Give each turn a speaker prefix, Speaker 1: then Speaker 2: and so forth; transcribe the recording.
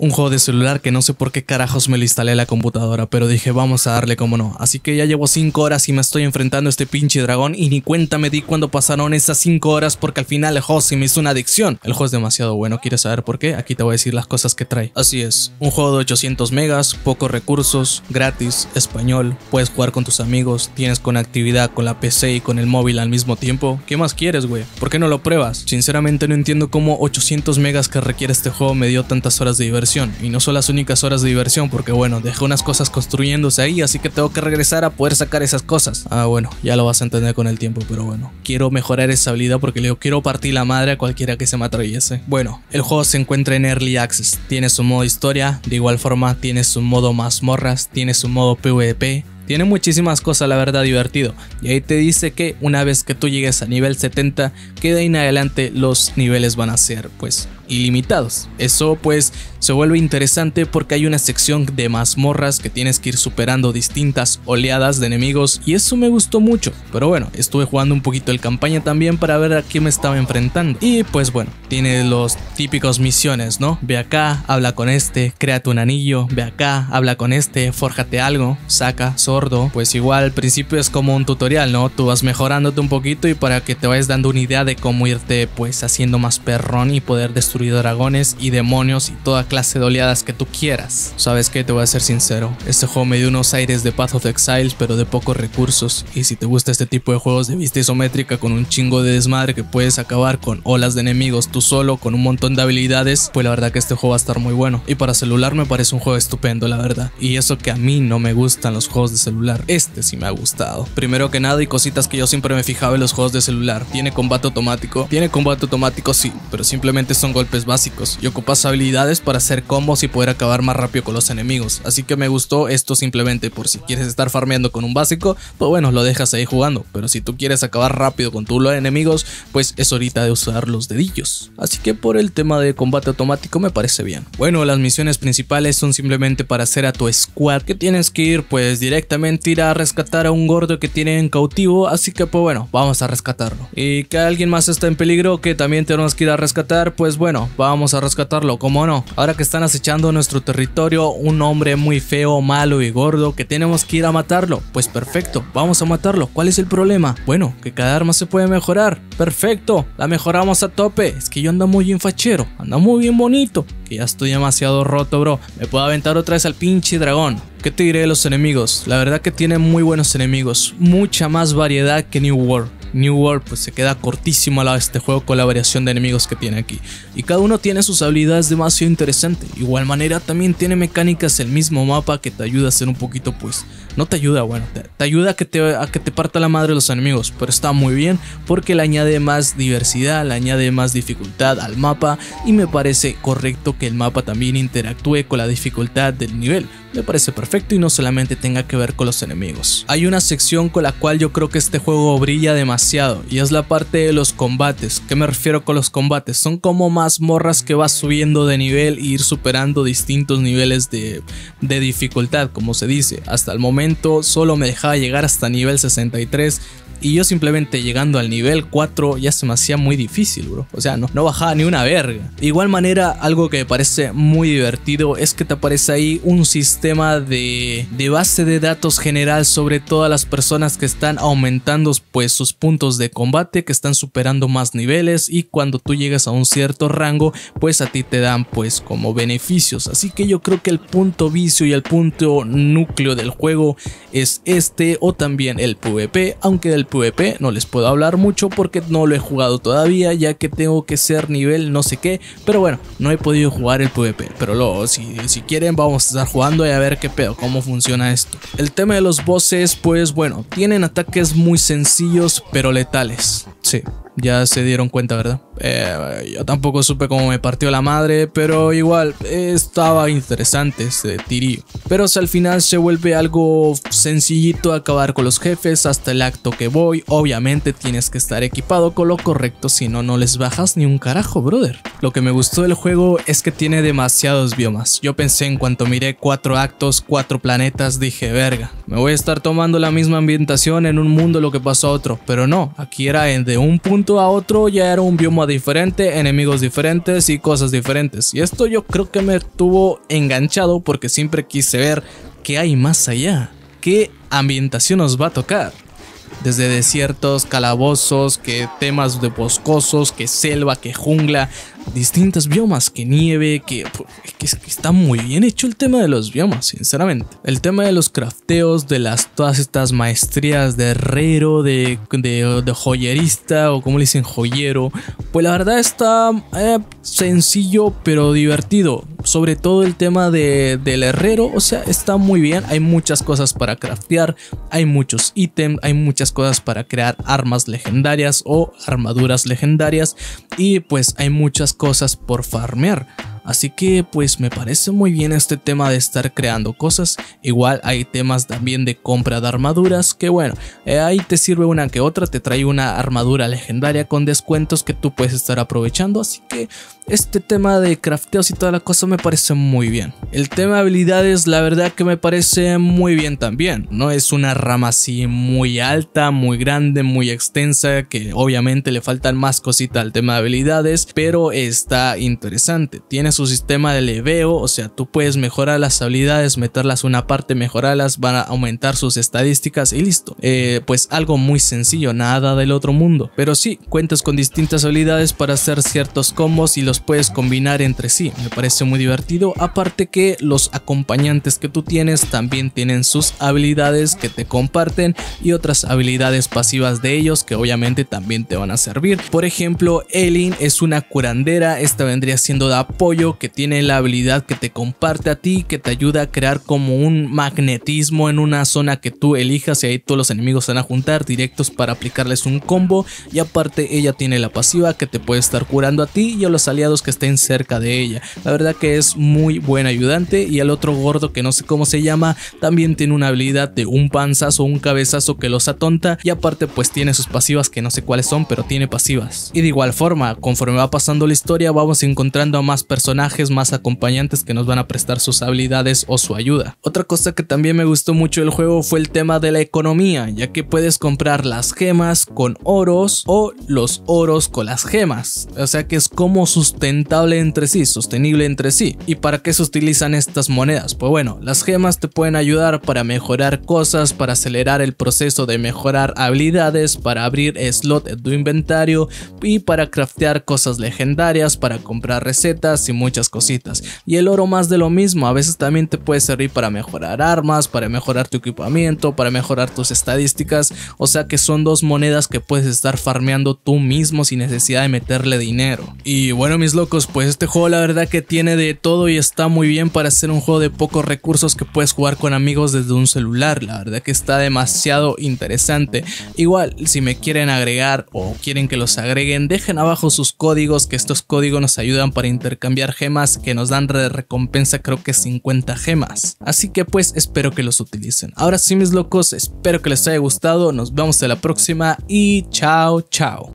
Speaker 1: un juego de celular que no sé por qué carajos me lo instalé en la computadora, pero dije vamos a darle como no. Así que ya llevo 5 horas y me estoy enfrentando a este pinche dragón y ni cuenta me di cuando pasaron esas 5 horas porque al final el juego se me hizo una adicción. El juego es demasiado bueno, ¿quieres saber por qué? Aquí te voy a decir las cosas que trae. Así es, un juego de 800 megas, pocos recursos, gratis, español, puedes jugar con tus amigos, tienes conectividad con la PC y con el móvil al mismo tiempo. ¿Qué más quieres, güey? ¿Por qué no lo pruebas? Sinceramente no entiendo cómo 800 megas que requiere este juego me dio tantas horas de diversión y no son las únicas horas de diversión porque bueno, dejé unas cosas construyéndose ahí, así que tengo que regresar a poder sacar esas cosas. Ah, bueno, ya lo vas a entender con el tiempo, pero bueno, quiero mejorar esa habilidad porque le quiero partir la madre a cualquiera que se me atreviese. Bueno, el juego se encuentra en Early Access, tiene su modo historia, de igual forma tiene su modo mazmorras, tiene su modo PvP, tiene muchísimas cosas, la verdad, divertido. Y ahí te dice que una vez que tú llegues a nivel 70, que de ahí en adelante los niveles van a ser, pues, ilimitados. Eso pues se vuelve interesante porque hay una sección de mazmorras que tienes que ir superando distintas oleadas de enemigos y eso me gustó mucho. Pero bueno, estuve jugando un poquito el campaña también para ver a quién me estaba enfrentando. Y pues bueno, tiene los típicos misiones, ¿no? Ve acá, habla con este, créate un anillo, ve acá, habla con este, fórjate algo, saca, sordo. Pues igual al principio es como un tutorial, ¿no? Tú vas mejorándote un poquito y para que te vayas dando una idea de cómo irte pues haciendo más perrón y poder destruir y dragones y demonios y toda clase de oleadas que tú quieras. ¿Sabes qué? Te voy a ser sincero. Este juego me dio unos aires de Path of Exiles, pero de pocos recursos. Y si te gusta este tipo de juegos de vista isométrica con un chingo de desmadre que puedes acabar con olas de enemigos tú solo, con un montón de habilidades, pues la verdad que este juego va a estar muy bueno. Y para celular me parece un juego estupendo, la verdad. Y eso que a mí no me gustan los juegos de celular. Este sí me ha gustado. Primero que nada, y cositas que yo siempre me fijaba en los juegos de celular. Tiene combate automático. Tiene combate automático, sí, pero simplemente son golpes básicos y ocupas habilidades para hacer combos y poder acabar más rápido con los enemigos. Así que me gustó esto simplemente por si quieres estar farmeando con un básico, pues bueno, lo dejas ahí jugando. Pero si tú quieres acabar rápido con tu los enemigos, pues es ahorita de usar los dedillos. Así que por el tema de combate automático me parece bien. Bueno, las misiones principales son simplemente para hacer a tu squad que tienes que ir pues directamente ir a rescatar a un gordo que tienen cautivo, así que pues bueno, vamos a rescatarlo. Y que alguien más está en peligro que también tenemos que ir a rescatar, pues bueno, bueno, vamos a rescatarlo, ¿cómo no? Ahora que están acechando nuestro territorio, un hombre muy feo, malo y gordo que tenemos que ir a matarlo. Pues perfecto, vamos a matarlo. ¿Cuál es el problema? Bueno, que cada arma se puede mejorar. Perfecto, la mejoramos a tope. Es que yo ando muy bien fachero, ando muy bien bonito. Que ya estoy demasiado roto, bro. Me puedo aventar otra vez al pinche dragón. ¿Qué te diré de los enemigos? La verdad que tiene muy buenos enemigos, mucha más variedad que New World. New World pues se queda cortísimo al de este juego con la variación de enemigos que tiene aquí. Y cada uno tiene sus habilidades demasiado interesantes. Igual manera también tiene mecánicas el mismo mapa que te ayuda a hacer un poquito pues... No te ayuda, bueno, te, ayuda a que te, a que te parta la madre los enemigos, pero está muy bien porque le añade más diversidad, le añade más dificultad al mapa y me parece correcto que el mapa también interactúe con la dificultad del nivel me parece perfecto y no solamente tenga que ver con los enemigos. Hay una sección con la cual yo creo que este juego brilla demasiado y es la parte de los combates. ¿Qué me refiero con los combates? Son como mazmorras que vas subiendo de nivel e ir superando distintos niveles de, de dificultad, como se dice. Hasta el momento solo me dejaba llegar hasta nivel 63 y yo simplemente llegando al nivel 4 ya se me hacía muy difícil, bro. O sea, no, no bajaba ni una verga. De igual manera, algo que me parece muy divertido es que te aparece ahí un sistema de, de base de datos general sobre todas las personas que están aumentando pues sus puntos de combate, que están superando más niveles y cuando tú llegas a un cierto rango, pues a ti te dan pues como beneficios. Así que yo creo que el punto vicio y el punto núcleo del juego es este o también el PvP, aunque del PvP no les puedo hablar mucho porque no lo he jugado todavía ya que tengo que ser nivel no sé qué, pero bueno, no he podido jugar el PvP, pero luego si, si quieren vamos a estar jugando y a ver qué pedo, cómo funciona esto. El tema de los bosses pues bueno, tienen ataques muy sencillos pero letales, sí, ya se dieron cuenta verdad. Eh, yo tampoco supe cómo me partió la madre, pero igual estaba interesante ese tirío. Pero si al final se vuelve algo sencillito acabar con los jefes hasta el acto que voy. Obviamente tienes que estar equipado con lo correcto, si no, no les bajas ni un carajo, brother. Lo que me gustó del juego es que tiene demasiados biomas. Yo pensé en cuanto miré cuatro actos, cuatro planetas, dije, verga, me voy a estar tomando la misma ambientación en un mundo lo que pasó a otro. Pero no, aquí era de un punto a otro ya era un bioma diferente, enemigos diferentes y cosas diferentes. Y esto yo creo que me tuvo enganchado porque siempre quise ver qué hay más allá, qué ambientación nos va a tocar. Desde desiertos, calabozos, que temas de boscosos, que selva, que jungla, distintos biomas, que nieve, que, está muy bien hecho el tema de los biomas, sinceramente. El tema de los crafteos, de las, todas estas maestrías de herrero, de, joyerista o como le dicen joyero, pues la verdad está eh, sencillo pero divertido. Sobre todo el tema del herrero, o sea, está muy bien, hay muchas cosas para craftear, hay muchos ítems, hay muchas cosas para crear armas legendarias o armaduras legendarias y pues hay muchas cosas por farmear. Así que pues me parece muy bien este tema de estar creando cosas. Igual hay temas también de compra de armaduras que bueno, eh, ahí te sirve una que otra, te trae una armadura legendaria con descuentos que tú puedes estar aprovechando. Así que este tema de crafteos y toda la cosa me parece muy bien. El tema habilidades la verdad que me parece muy bien también. No es una rama así muy alta, muy grande, muy extensa, que obviamente le faltan más cositas al tema de habilidades, pero está interesante. Tiene su sistema de leveo, o sea, tú puedes mejorar las habilidades, meterlas una parte, mejorarlas, van a aumentar sus estadísticas y listo. Eh, pues algo muy sencillo, nada del otro mundo. Pero sí, cuentas con distintas habilidades para hacer ciertos combos y los puedes combinar entre sí. Me parece muy divertido, aparte que los acompañantes que tú tienes también tienen sus habilidades que te comparten y otras habilidades pasivas de ellos que obviamente también te van a servir. Por ejemplo, Elin es una curandera, esta vendría siendo de apoyo que tiene la habilidad que te comparte a ti, que te ayuda a crear como un magnetismo en una zona que tú elijas y ahí todos los enemigos se van a juntar directos para aplicarles un combo y aparte ella tiene la pasiva que te puede estar curando a ti y a los aliados que estén cerca de ella. La verdad que es muy buen ayudante y el otro gordo que no sé cómo se llama también tiene una habilidad de un panzazo, un cabezazo que los atonta y aparte pues tiene sus pasivas que no sé cuáles son pero tiene pasivas. Y de igual forma, conforme va pasando la historia vamos encontrando a más personas personajes más acompañantes que nos van a prestar sus habilidades o su ayuda. Otra cosa que también me gustó mucho del juego fue el tema de la economía, ya que puedes comprar las gemas con oros o los oros con las gemas, o sea que es como sustentable entre sí, sostenible entre sí. ¿Y para qué se utilizan estas monedas? Pues bueno, las gemas te pueden ayudar para mejorar cosas, para acelerar el proceso de mejorar habilidades, para abrir slot de tu inventario y para craftear cosas legendarias, para comprar recetas y muchas cositas. Y el oro más de lo mismo, a veces también te puede servir para mejorar armas, para mejorar tu equipamiento, para mejorar tus estadísticas. O sea que son dos monedas que puedes estar farmeando tú mismo sin necesidad de meterle dinero. Y bueno mis locos, pues este juego la verdad que tiene de todo y está muy bien para ser un juego de pocos recursos que puedes jugar con amigos desde un celular. La verdad que está demasiado interesante. Igual, si me quieren agregar o quieren que los agreguen, dejen abajo sus códigos, que estos códigos nos ayudan para intercambiar gemas que nos dan de recompensa creo que 50 gemas. Así que pues espero que los utilicen. Ahora sí mis locos, espero que les haya gustado, nos vemos en la próxima y chao chao.